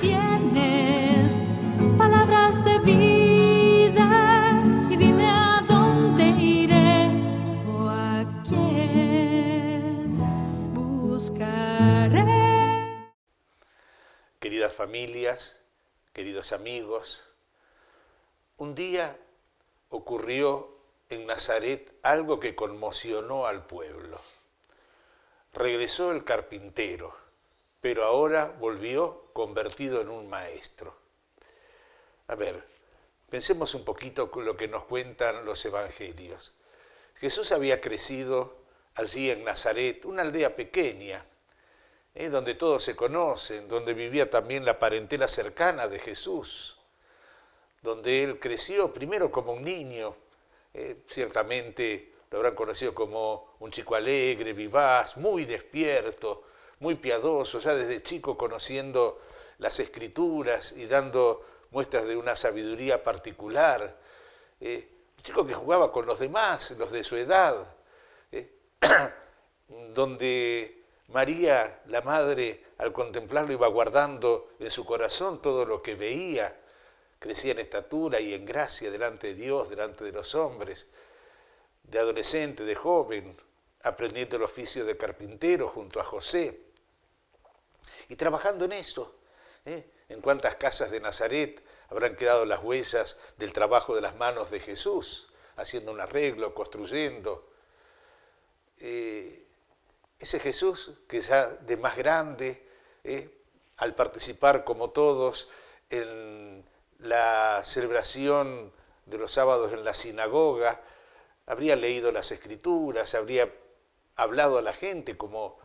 tienes palabras de vida y dime a dónde iré o a quién buscaré. Queridas familias, queridos amigos, un día ocurrió en Nazaret algo que conmocionó al pueblo. Regresó el carpintero, pero ahora volvió convertido en un maestro. A ver, pensemos un poquito con lo que nos cuentan los evangelios. Jesús había crecido allí en Nazaret, una aldea pequeña, eh, donde todos se conocen, donde vivía también la parentela cercana de Jesús, donde él creció primero como un niño, eh, ciertamente lo habrán conocido como un chico alegre, vivaz, muy despierto, muy piadoso, ya desde chico conociendo las escrituras y dando muestras de una sabiduría particular. Eh, un chico que jugaba con los demás, los de su edad, eh, donde María, la madre, al contemplarlo iba guardando en su corazón todo lo que veía, crecía en estatura y en gracia delante de Dios, delante de los hombres, de adolescente, de joven, aprendiendo el oficio de carpintero junto a José y trabajando en esto. ¿eh? ¿En cuántas casas de Nazaret habrán quedado las huellas del trabajo de las manos de Jesús, haciendo un arreglo, construyendo? Eh, ese Jesús que ya de más grande, ¿eh? al participar como todos en la celebración de los sábados en la sinagoga, habría leído las escrituras, habría hablado a la gente como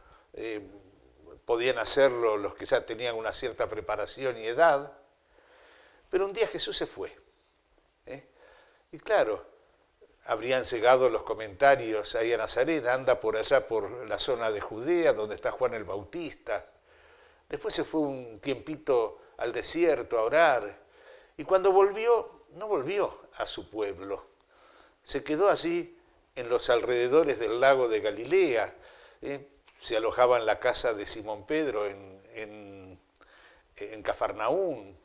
podían hacerlo los que ya tenían una cierta preparación y edad, pero un día Jesús se fue. ¿eh? Y claro, habrían llegado los comentarios ahí a Nazaret, anda por allá por la zona de Judea, donde está Juan el Bautista. Después se fue un tiempito al desierto a orar, y cuando volvió, no volvió a su pueblo, se quedó allí en los alrededores del lago de Galilea. ¿eh? se alojaba en la casa de Simón Pedro, en, en, Cafarnaún,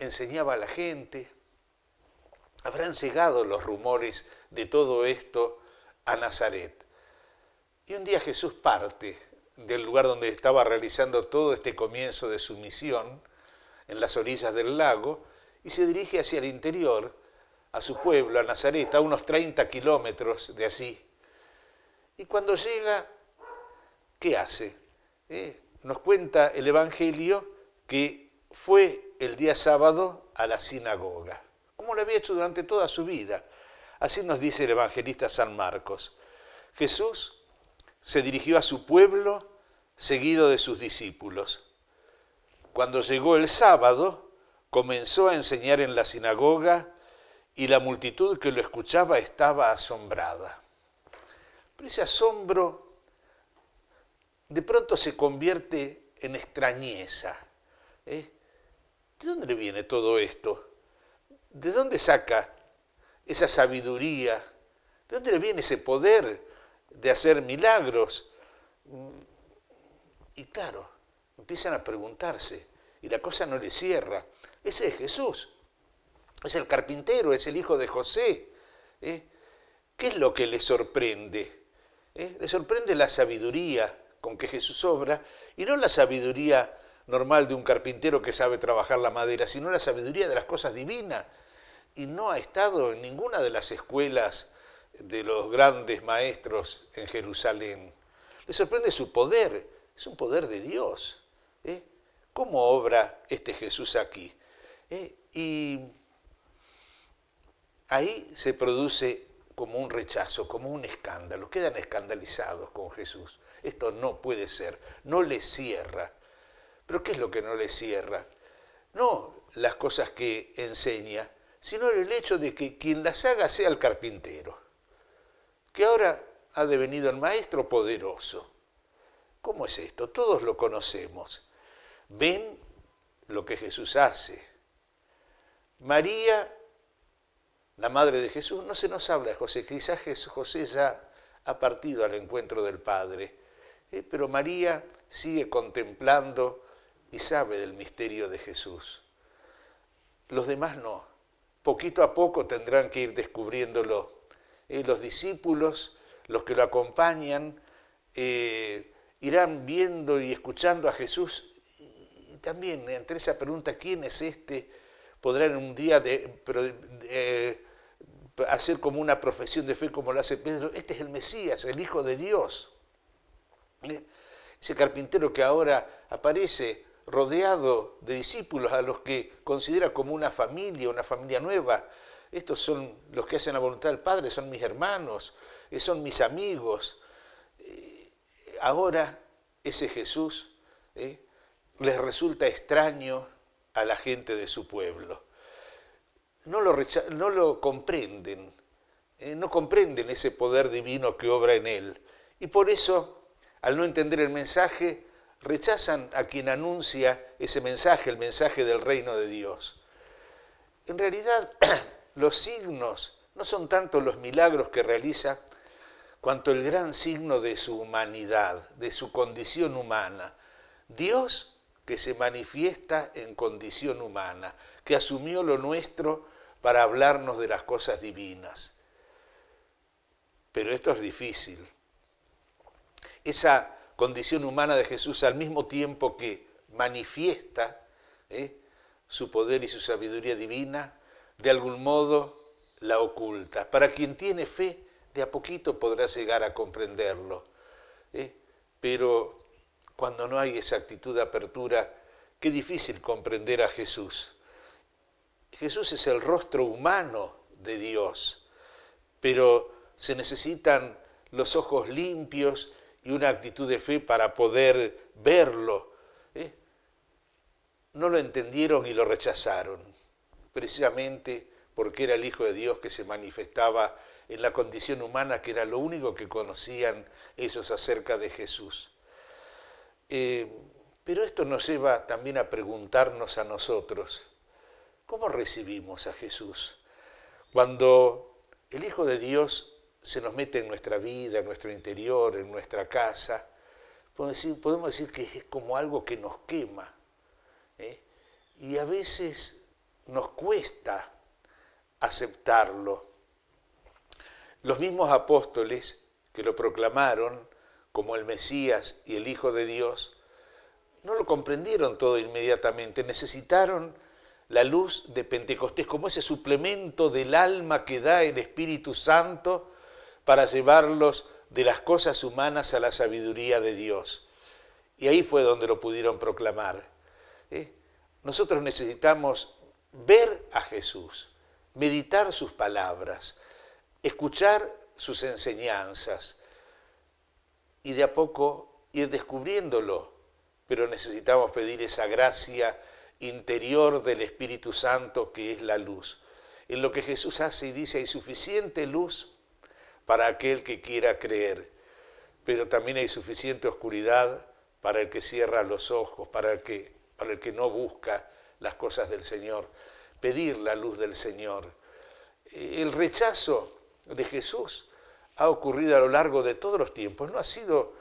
enseñaba a la gente. Habrán llegado los rumores de todo esto a Nazaret. Y un día Jesús parte del lugar donde estaba realizando todo este comienzo de su misión, en las orillas del lago, y se dirige hacia el interior, a su pueblo, a Nazaret, a unos 30 kilómetros de allí. Y cuando llega, ¿qué hace? Eh, nos cuenta el Evangelio que fue el día sábado a la sinagoga, como lo había hecho durante toda su vida. Así nos dice el evangelista San Marcos. Jesús se dirigió a su pueblo seguido de sus discípulos. Cuando llegó el sábado, comenzó a enseñar en la sinagoga y la multitud que lo escuchaba estaba asombrada. Pero ese asombro de pronto se convierte en extrañeza. ¿eh? ¿De dónde le viene todo esto? ¿De dónde saca esa sabiduría? ¿De dónde le viene ese poder de hacer milagros? Mm. Y claro, empiezan a preguntarse y la cosa no le cierra. Ese es Jesús, es el carpintero, es el hijo de José. ¿eh? ¿Qué es lo que le sorprende? ¿Eh? Le sorprende la sabiduría, con que Jesús obra, y no la sabiduría normal de un carpintero que sabe trabajar la madera, sino la sabiduría de las cosas divinas. Y no ha estado en ninguna de las escuelas de los grandes maestros en Jerusalén. Le sorprende su poder, es un poder de Dios. ¿eh? ¿Cómo obra este Jesús aquí? ¿Eh? Y ahí se produce como un rechazo, como un escándalo, quedan escandalizados con Jesús. Esto no puede ser, no le cierra. ¿Pero qué es lo que no le cierra? No las cosas que enseña, sino el hecho de que quien las haga sea el carpintero, que ahora ha devenido el maestro poderoso. ¿Cómo es esto? Todos lo conocemos. Ven lo que Jesús hace. María la madre de Jesús, no se nos habla de José. Quizás José ya ha partido al encuentro del Padre, eh, pero María sigue contemplando y sabe del misterio de Jesús. Los demás no. Poquito a poco tendrán que ir descubriéndolo. Eh, los discípulos, los que lo acompañan, eh, irán viendo y escuchando a Jesús. Y también entre esa pregunta, ¿quién es este? podrán en un día eh, hacer como una profesión de fe como lo hace Pedro, este es el Mesías, el Hijo de Dios. ¿Eh? Ese carpintero que ahora aparece rodeado de discípulos a los que considera como una familia, una familia nueva. Estos son los que hacen la voluntad del Padre, son mis hermanos, eh, son mis amigos. Ahora ese Jesús les resulta extraño, a la gente de su pueblo. No lo, no lo comprenden, eh, no comprenden ese poder divino que obra en él. Y por eso, al no entender el mensaje, rechazan a quien anuncia ese mensaje, el mensaje del reino de Dios. En realidad, los signos no son tanto los milagros que realiza, cuanto el gran signo de su humanidad, de su condición humana. Dios que se manifiesta en condición humana, que asumió lo nuestro para hablarnos de las cosas divinas. Pero esto es difícil. Esa condición humana de Jesús al mismo tiempo que manifiesta ¿eh? su poder y su sabiduría divina, de algún modo la oculta. Para quien tiene fe, de a poquito podrá llegar a comprenderlo. ¿eh? Pero cuando no hay esa actitud de apertura, qué difícil comprender a Jesús. Jesús es el rostro humano de Dios, pero se necesitan los ojos limpios y una actitud de fe para poder verlo. ¿eh? No lo entendieron y lo rechazaron, precisamente porque era el Hijo de Dios que se manifestaba en la condición humana, que era lo único que conocían ellos acerca de Jesús. Eh, pero esto nos lleva también a preguntarnos a nosotros, ¿cómo recibimos a Jesús? Cuando el Hijo de Dios se nos mete en nuestra vida, en nuestro interior, en nuestra casa, podemos decir, que es como algo que nos quema. ¿eh? Y a veces nos cuesta aceptarlo. Los mismos apóstoles que lo proclamaron como el Mesías y el Hijo de Dios, no lo comprendieron todo inmediatamente, necesitaron la luz de Pentecostés como ese suplemento del alma que da el Espíritu Santo para llevarlos de las cosas humanas a la sabiduría de Dios. Y ahí fue donde lo pudieron proclamar. ¿eh? Nosotros necesitamos ver a Jesús, meditar sus palabras, escuchar sus enseñanzas, y de a poco ir descubriéndolo. Pero necesitamos pedir esa gracia interior del Espíritu Santo que es la luz. En lo que Jesús hace y dice hay suficiente luz para aquel que quiera creer, pero también hay suficiente oscuridad para el que cierra los ojos, para el que, para el que no busca las cosas del Señor. Pedir la luz del Señor. El rechazo de Jesús ha ocurrido a lo largo de todos los tiempos. No ha sido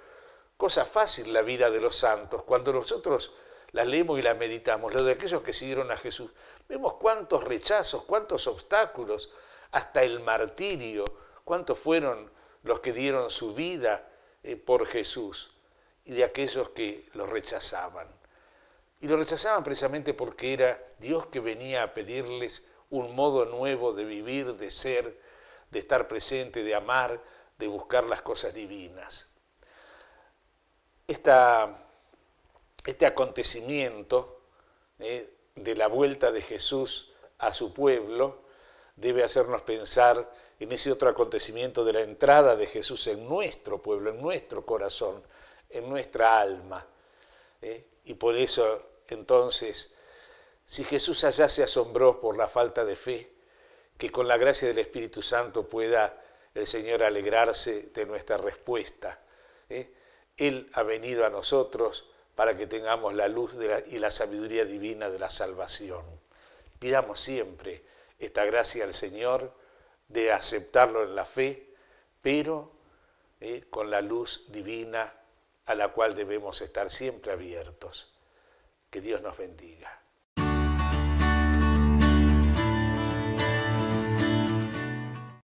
cosa fácil la vida de los santos. Cuando nosotros la leemos y la meditamos, lo de aquellos que siguieron a Jesús, vemos cuántos rechazos, cuántos obstáculos, hasta el martirio, cuántos fueron los que dieron su vida eh, por Jesús y de aquellos que lo rechazaban. Y lo rechazaban precisamente porque era Dios que venía a pedirles un modo nuevo de vivir, de ser, de estar presente, de amar, de buscar las cosas divinas. este acontecimiento eh, de la vuelta de Jesús a su pueblo debe hacernos pensar en ese otro acontecimiento de la entrada de Jesús en nuestro pueblo, en nuestro corazón, en nuestra alma. Eh, y por eso, entonces, si Jesús allá se asombró por la falta de fe, que con la gracia del Espíritu Santo pueda el Señor alegrarse de nuestra respuesta. ¿eh? Él ha venido a nosotros para que tengamos la luz y la sabiduría divina de la salvación. Pidamos siempre esta gracia al Señor de aceptarlo en la fe, pero ¿eh? con la luz divina a la cual debemos estar siempre abiertos. Que Dios nos bendiga.